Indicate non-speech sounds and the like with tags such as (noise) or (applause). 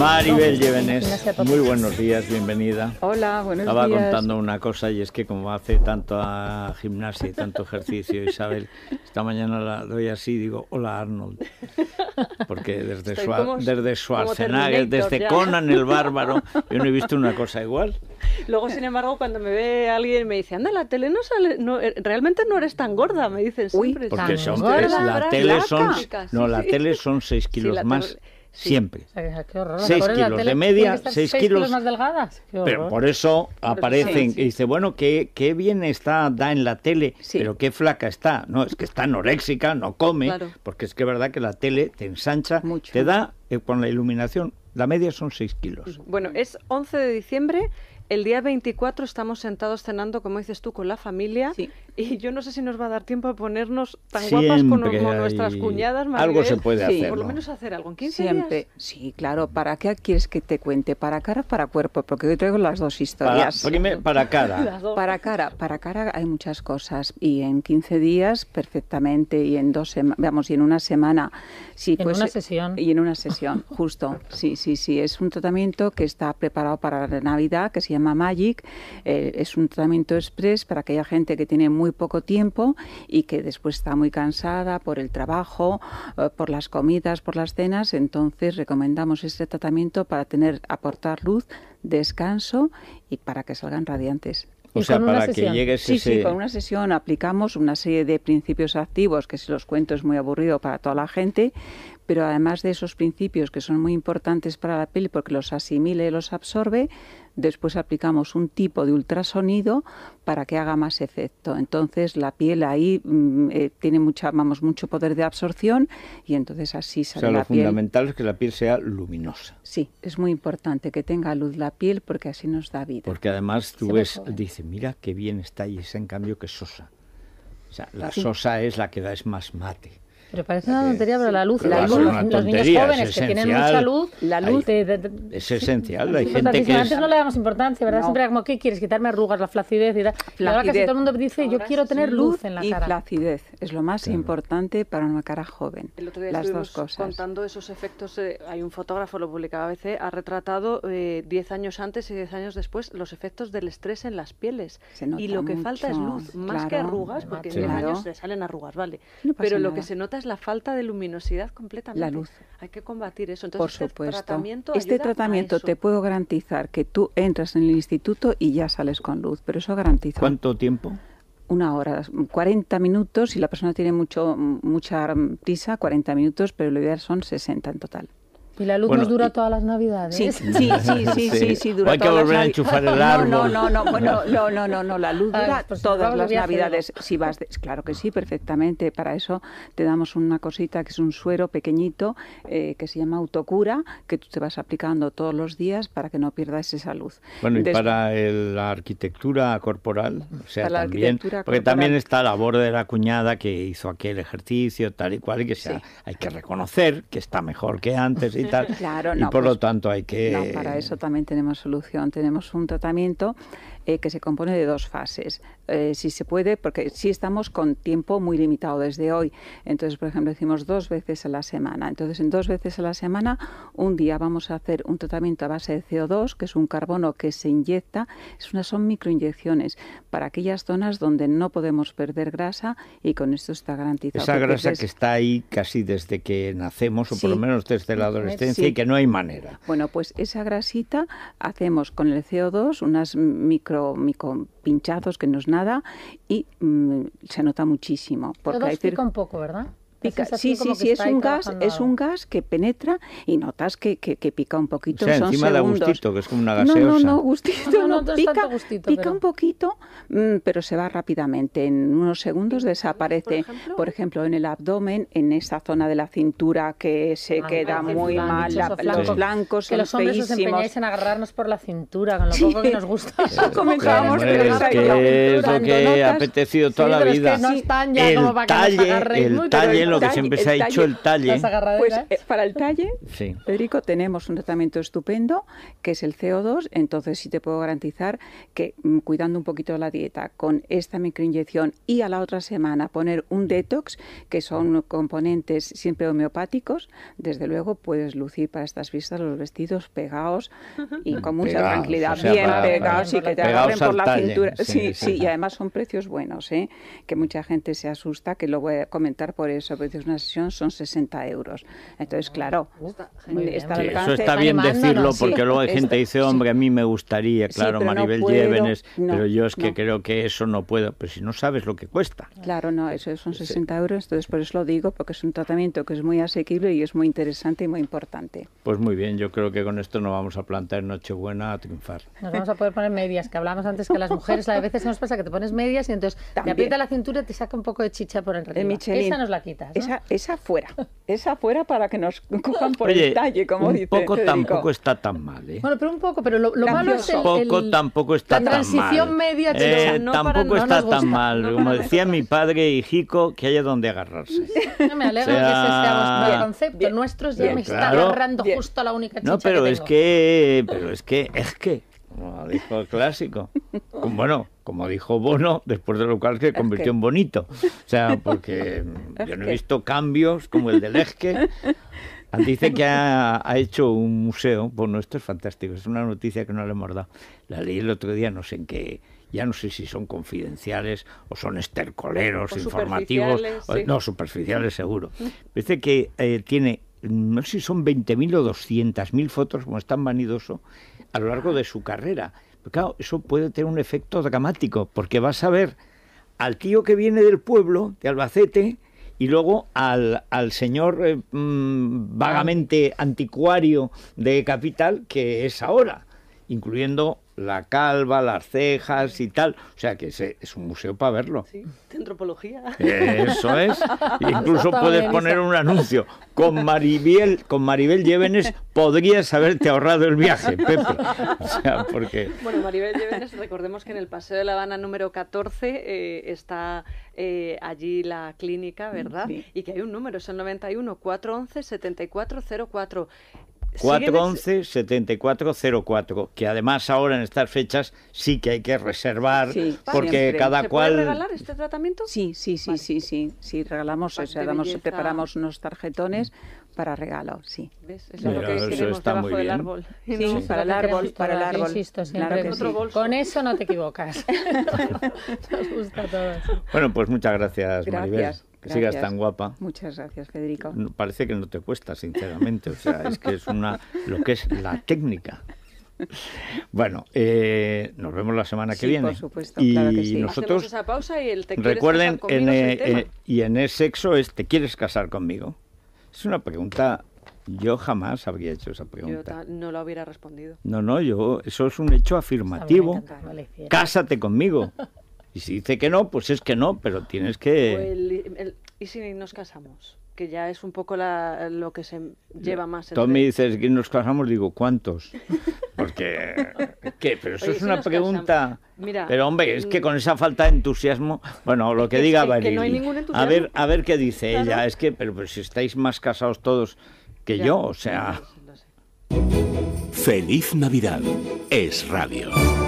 Maribel Llévenes, muy buenos días, bienvenida. Hola, buenos Estaba días. Estaba contando una cosa y es que como hace tanta gimnasia y tanto ejercicio (laughs) Isabel, esta mañana la doy así y digo, hola Arnold. Porque (laughs) desde, su desde su desde desde Conan el Bárbaro, (laughs) yo no he visto una cosa igual. Luego, sin embargo, cuando me ve alguien me dice, anda, la tele no sale, eh, realmente no eres tan gorda, me dicen siempre. porque son, la, tele son, no, la tele son 6 kilos más siempre. seis kilos de media, 6 kilos... más delgadas. Pero por eso aparecen y dice, bueno, qué, qué bien está, da en la tele, pero qué flaca está. No, es que está anoréxica, no come, porque es que es verdad que la tele te ensancha, te da, eh, con la iluminación, la media son seis kilos. Bueno, es 11 de diciembre, el día 24 estamos sentados cenando, como dices tú, con la familia sí. Y yo no sé si nos va a dar tiempo a ponernos tan guapas con, nuestras cuñadas. Algo se puede hacer. Por lo menos hacer algo en 15 Siempre. Sí, claro. ¿Para qué quieres que te cuente? ¿Para cara para cuerpo? Porque yo traigo las dos historias. Para, para cara. (laughs) para cara. Para cara hay muchas cosas. Y en 15 días, perfectamente. Y en dos vamos, y en una semana. Sí, en una sesión. Y en una sesión, (laughs) justo. Sí, sí, sí. Es un tratamiento que está preparado para la Navidad, que se llama Magic. Eh, es un tratamiento express para aquella gente que tiene muy poco tiempo y que después está muy cansada por el trabajo, eh, por las comidas, por las cenas, entonces recomendamos este tratamiento para tener aportar luz, descanso y para que salgan radiantes. O sea, para que sí, Sí, con una sesión aplicamos una serie de principios activos, que si los cuento es muy aburrido para toda la gente, pero además de esos principios que son muy importantes para la piel porque los asimile y los absorbe, después aplicamos un tipo de ultrasonido para que haga más efecto. Entonces la piel ahí mm, eh, tiene mucha, vamos, mucho poder de absorción y entonces así sale o sea, lo fundamental es que la piel sea luminosa. Sí, es muy importante que tenga luz la piel porque así nos da vida. Porque además tú ves, dice, mira qué bien está y es en cambio que sosa. O sea, la sosa es la que da es más mate. Pero parece una tontería, pero la luz, la luz los niños jóvenes que tienen mucha luz, la luz es esencial. gente que antes no le damos importancia, ¿verdad? Siempre era como, ¿qué quieres? Quitarme arrugas, la flacidez y tal. ahora casi todo el mundo dice, yo quiero tener luz, en la cara. Y flacidez es lo más importante para una cara joven. las dos cosas. contando esos efectos. Eh, hay un fotógrafo, lo publicaba a veces, ha retratado 10 eh, años antes y 10 años después los efectos del estrés en las pieles. Y lo que falta es luz, más que arrugas, porque en 10 años te salen arrugas, vale. Pero lo que se nota es la falta de luminosidad completamente. La luz. Hay que combatir eso. Por este supuesto. Este tratamiento, te puedo garantizar que tú entras en el instituto y ya sales con luz, pero eso garantiza. ¿Cuánto tiempo? Una hora, 40 minutos, si la persona tiene mucho, mucha prisa, 40 minutos, pero lo ideal son 60 en total. Y la luz nos dura todas las navidades. (laughs) Sí, sí, sí, sí, sí, sí dura o hay que volver a enchufar el árbol. No, no, no, no, (laughs) no, no, no, no, la luz dura pues todas las navidades. Si vas, claro que sí, perfectamente. Para eso te damos una cosita que es un suero pequeñito eh, que se llama autocura, que tú te vas aplicando todos los días para que no pierdas esa luz. Bueno, y para la arquitectura corporal, o sea, también, porque también está la labor de la cuñada que hizo aquel ejercicio tal y cual y que sea, hay que reconocer que está mejor que antes y Claro, no, y por lo pues, tanto hay que... para eso también tenemos solución. Tenemos un tratamiento eh, que se compone de dos fases. Eh, si se puede, porque si estamos con tiempo muy limitado desde hoy. Entonces, por ejemplo, decimos dos veces a la semana. Entonces, en dos veces a la semana, un día vamos a hacer un tratamiento a base de CO2, que es un carbono que se inyecta. Es una, son microinyecciones para aquellas zonas donde no podemos perder grasa y con esto está garantizado. Esa grasa que está ahí casi desde que nacemos, o por lo menos desde la adolescencia, y que no hay manera. Bueno, pues esa grasita hacemos con el CO2 unas micro micro, con pinchazos, que no es nada, y mm, se nota muchísimo. Porque Todo explica un poco, ¿verdad? Sí, sí, sí, es un gas, es un gas que penetra y notas que, que, pica un poquito. O sea, son encima da gustito, que es como una gaseosa. No, no, no, gustito, no, pica, pica un poquito, mm, pero se va rápidamente. En unos segundos desaparece. ¿Por ejemplo? en el abdomen, en esa zona de la cintura que se ah, queda muy mal, la, flancos, los blancos, que los hombres se os empeñáis en agarrarnos por la cintura, con lo poco que nos gusta. (laughs) Eso es que es lo que ha apetecido toda la vida. no están El talle lo que siempre se ha hecho, el talle. Pues eh, para el talle, sí. Federico, tenemos un tratamiento estupendo que es el CO2. Entonces, sí te puedo garantizar que mm, cuidando un poquito la dieta con esta microinyección y a la otra semana poner un detox, que son componentes siempre homeopáticos, desde luego puedes lucir para estas vistas los vestidos pegados y con mucha tranquilidad. bien pegados y que te agarren por la cintura. Sí sí, sí, sí, y además son precios buenos, ¿eh? que mucha gente se asusta, que lo voy a comentar por eso pues una sesión son 60 euros. Entonces, ah, claro, está, eso está bien decirlo porque luego hay gente que dice, hombre, a mí me gustaría, claro, Maribel Llévenes, pero yo es que creo que eso no puedo, pero si no sabes lo que cuesta. Claro, no, eso son 60 euros, entonces por eso lo digo, porque es un tratamiento que es muy asequible y es muy interesante y muy importante. Pues muy bien, yo creo que con esto nos vamos a plantar Nochebuena a triunfar. Nos vamos a poder poner medias, que hablamos antes que las mujeres a veces nos pasa que te pones medias y entonces te aprieta la cintura y te saca un poco de chicha por el eh, Esa nos la quita. Esa, esa fuera, esa fuera para que nos cojan por detalle el talle, como un dice. poco tampoco está tan mal, ¿eh? Bueno, pero un poco, pero lo, malo es el, poco tampoco está la transición tan mal. media que eh, no tampoco está tan mal, como decía mi padre y Jico, que haya donde agarrarse. (laughs) No me alegro que ese sea nuestro concepto, nuestro nuestros ya me está agarrando justo a la única chicha No, pero es que pero es que es que como dijo el clásico. bueno, como dijo Bono, después de lo cual se convirtió en bonito. O sea, porque (laughs) yo no he visto cambios como el de Eje. Dice que ha, hecho un museo. Bueno, esto es fantástico, es una noticia que no le hemos dado. La leí el otro día, no sé en qué. Ya no sé si son confidenciales o son estercoleros, informativos. no, superficiales seguro. Dice que eh, tiene, no sé si son 20.000 o 200.000 fotos, como es tan vanidoso, a lo largo de su carrera. claro, eso puede tener un efecto dramático, porque vas a ver al tío que viene del pueblo, de Albacete, y luego al, al señor eh, mm, vagamente anticuario de Capital, que es ahora, incluyendo la calva, las cejas y tal. O sea que es, un museo para verlo. Sí, de antropología. Eso es. (laughs) Incluso puedes poner un anuncio. Con Maribel, con Maribel Llévenes podrías haberte ahorrado el viaje, Pepe. O sea, porque... Bueno, Maribel Llévenes, recordemos que en el Paseo de La Habana número 14 eh, está eh, allí la clínica, ¿verdad? Y que hay un número, es el 91 411 7404. 411-7404, que además ahora en estas fechas sí que hay que reservar, porque cada ¿Se cual... ¿Puede regalar este tratamiento? Sí, sí, sí, sí, sí, sí, regalamos, o sea, damos, preparamos unos tarjetones para regalo, sí. ¿Ves? Eso es lo que queremos bien. árbol. Sí, para el árbol, para el árbol. Insisto, sí. Con eso no te equivocas. (laughs) Nos gusta todo. Bueno, pues muchas gracias, gracias. Maribel. Que sigas tan guapa. Muchas gracias, Federico. Parece que no te cuesta, sinceramente. O sea, es que es una lo que es la técnica. Bueno, eh, nos vemos la semana que viene. Por supuesto, y claro que sí. nosotros y el recuerden e, e, y en el sexo es te quieres casar conmigo. Es una pregunta, yo jamás habría hecho esa pregunta. Yo no la hubiera respondido. No, no, yo, eso es un hecho afirmativo. Cásate conmigo. Y si dice que no, pues es que no, pero tienes que... Pues ¿Y si nos casamos? que ya es un poco lo que se lleva más. Tommy dice que nos casamos, digo, ¿cuántos? (laughs) Porque, ¿qué? Pero eso es una pregunta. Pero hombre, es que mm. con esa falta de entusiasmo, bueno, lo que, diga Valeria... A ver, a ver qué dice ella. Es que, pero pues, si estáis más casados todos que yo, o sea. Feliz Navidad es radio.